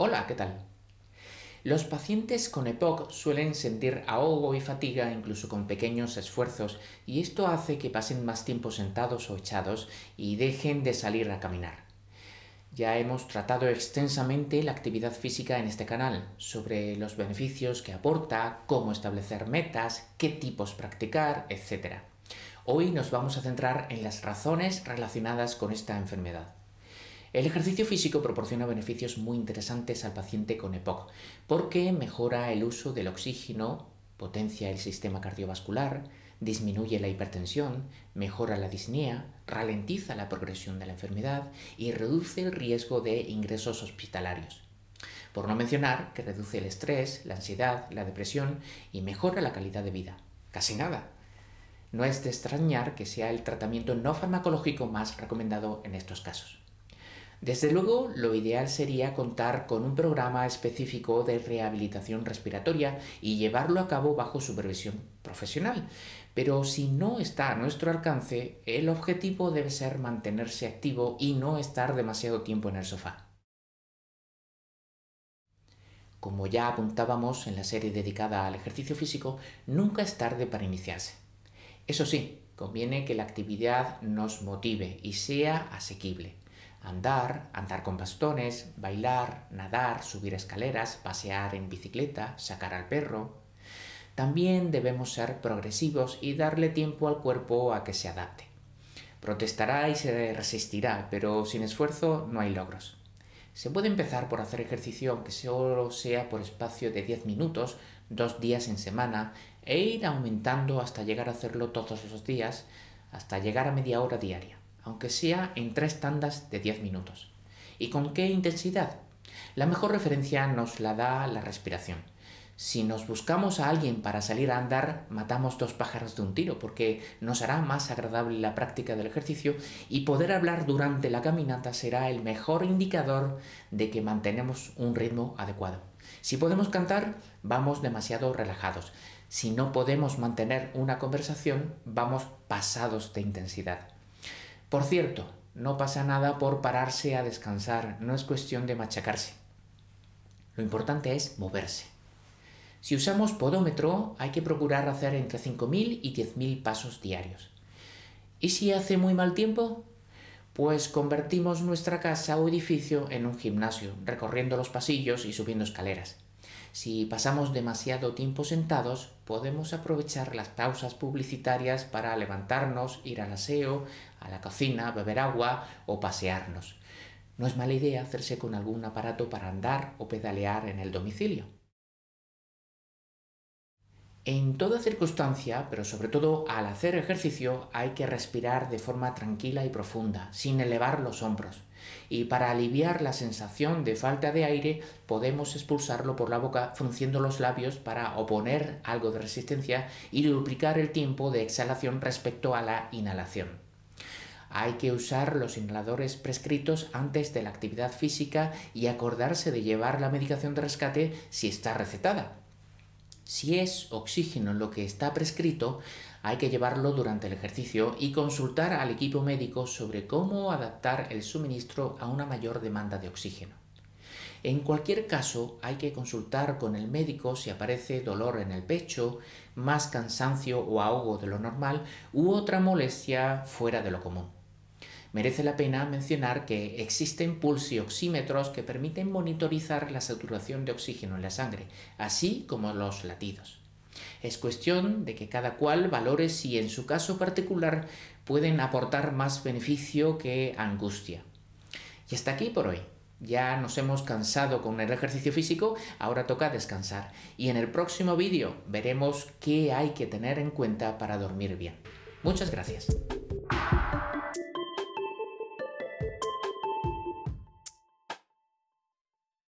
Hola, ¿qué tal? Los pacientes con EPOC suelen sentir ahogo y fatiga incluso con pequeños esfuerzos y esto hace que pasen más tiempo sentados o echados y dejen de salir a caminar. Ya hemos tratado extensamente la actividad física en este canal, sobre los beneficios que aporta, cómo establecer metas, qué tipos practicar, etc. Hoy nos vamos a centrar en las razones relacionadas con esta enfermedad. El ejercicio físico proporciona beneficios muy interesantes al paciente con EPOC porque mejora el uso del oxígeno, potencia el sistema cardiovascular, disminuye la hipertensión, mejora la disnea, ralentiza la progresión de la enfermedad y reduce el riesgo de ingresos hospitalarios. Por no mencionar que reduce el estrés, la ansiedad, la depresión y mejora la calidad de vida. Casi nada. No es de extrañar que sea el tratamiento no farmacológico más recomendado en estos casos. Desde luego, lo ideal sería contar con un programa específico de rehabilitación respiratoria y llevarlo a cabo bajo supervisión profesional. Pero si no está a nuestro alcance, el objetivo debe ser mantenerse activo y no estar demasiado tiempo en el sofá. Como ya apuntábamos en la serie dedicada al ejercicio físico, nunca es tarde para iniciarse. Eso sí, conviene que la actividad nos motive y sea asequible andar, andar con bastones, bailar, nadar, subir escaleras, pasear en bicicleta, sacar al perro. También debemos ser progresivos y darle tiempo al cuerpo a que se adapte. Protestará y se resistirá, pero sin esfuerzo no hay logros. Se puede empezar por hacer ejercicio aunque solo sea por espacio de 10 minutos, dos días en semana, e ir aumentando hasta llegar a hacerlo todos los días, hasta llegar a media hora diaria aunque sea en tres tandas de 10 minutos. ¿Y con qué intensidad? La mejor referencia nos la da la respiración. Si nos buscamos a alguien para salir a andar, matamos dos pájaros de un tiro, porque nos hará más agradable la práctica del ejercicio y poder hablar durante la caminata será el mejor indicador de que mantenemos un ritmo adecuado. Si podemos cantar, vamos demasiado relajados. Si no podemos mantener una conversación, vamos pasados de intensidad. Por cierto, no pasa nada por pararse a descansar, no es cuestión de machacarse. Lo importante es moverse. Si usamos podómetro, hay que procurar hacer entre 5.000 y 10.000 pasos diarios. ¿Y si hace muy mal tiempo? Pues convertimos nuestra casa o edificio en un gimnasio, recorriendo los pasillos y subiendo escaleras. Si pasamos demasiado tiempo sentados, podemos aprovechar las pausas publicitarias para levantarnos, ir al aseo, a la cocina, beber agua o pasearnos. No es mala idea hacerse con algún aparato para andar o pedalear en el domicilio. En toda circunstancia, pero sobre todo al hacer ejercicio, hay que respirar de forma tranquila y profunda, sin elevar los hombros y para aliviar la sensación de falta de aire podemos expulsarlo por la boca frunciendo los labios para oponer algo de resistencia y duplicar el tiempo de exhalación respecto a la inhalación. Hay que usar los inhaladores prescritos antes de la actividad física y acordarse de llevar la medicación de rescate si está recetada. Si es oxígeno lo que está prescrito, hay que llevarlo durante el ejercicio y consultar al equipo médico sobre cómo adaptar el suministro a una mayor demanda de oxígeno. En cualquier caso, hay que consultar con el médico si aparece dolor en el pecho, más cansancio o ahogo de lo normal u otra molestia fuera de lo común. Merece la pena mencionar que existen pulsioxímetros que permiten monitorizar la saturación de oxígeno en la sangre, así como los latidos. Es cuestión de que cada cual valore si en su caso particular pueden aportar más beneficio que angustia. Y hasta aquí por hoy. Ya nos hemos cansado con el ejercicio físico, ahora toca descansar. Y en el próximo vídeo veremos qué hay que tener en cuenta para dormir bien. Muchas gracias.